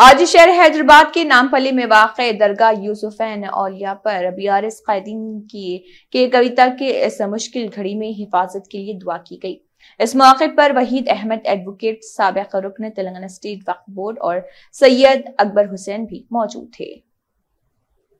आज शहर हैदराबाद के नामपली में वाक़ दरगाह यूसुफैन औलिया पर बी आर एस कैदीन की के कविता के इस मुश्किल घड़ी में हिफाजत के लिए दुआ की गई इस मौके पर वहीद अहमद एडवोकेट सबक रुकन तेलंगाना स्टेट वक्फ बोर्ड और सैयद अकबर हुसैन भी मौजूद थे